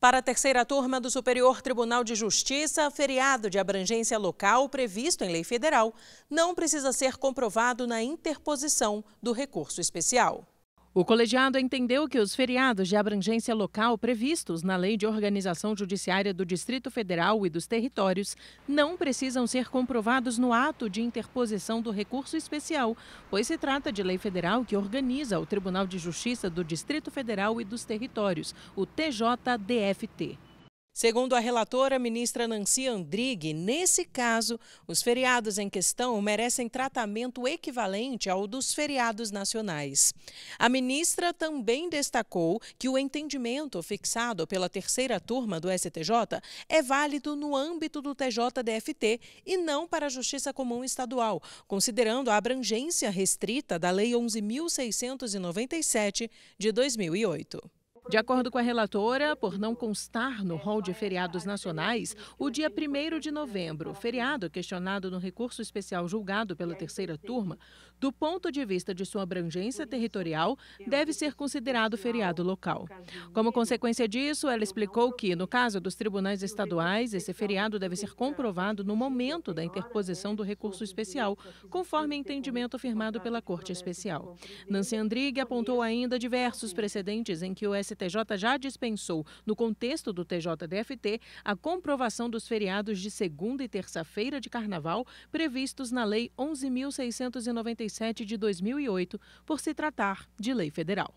Para a terceira turma do Superior Tribunal de Justiça, feriado de abrangência local previsto em lei federal não precisa ser comprovado na interposição do recurso especial. O colegiado entendeu que os feriados de abrangência local previstos na Lei de Organização Judiciária do Distrito Federal e dos Territórios não precisam ser comprovados no ato de interposição do recurso especial, pois se trata de lei federal que organiza o Tribunal de Justiça do Distrito Federal e dos Territórios, o TJDFT. Segundo a relatora, ministra Nancy Andrighi, nesse caso, os feriados em questão merecem tratamento equivalente ao dos feriados nacionais. A ministra também destacou que o entendimento fixado pela terceira turma do STJ é válido no âmbito do TJDFT e não para a Justiça Comum Estadual, considerando a abrangência restrita da Lei 11.697 de 2008. De acordo com a relatora, por não constar no rol de feriados nacionais, o dia 1 de novembro, feriado questionado no recurso especial julgado pela terceira turma, do ponto de vista de sua abrangência territorial, deve ser considerado feriado local. Como consequência disso, ela explicou que, no caso dos tribunais estaduais, esse feriado deve ser comprovado no momento da interposição do recurso especial, conforme entendimento firmado pela Corte Especial. Nancy Andrighi apontou ainda diversos precedentes em que o STF STJ já dispensou, no contexto do TJDFT, a comprovação dos feriados de segunda e terça-feira de carnaval previstos na Lei 11.697 de 2008, por se tratar de lei federal.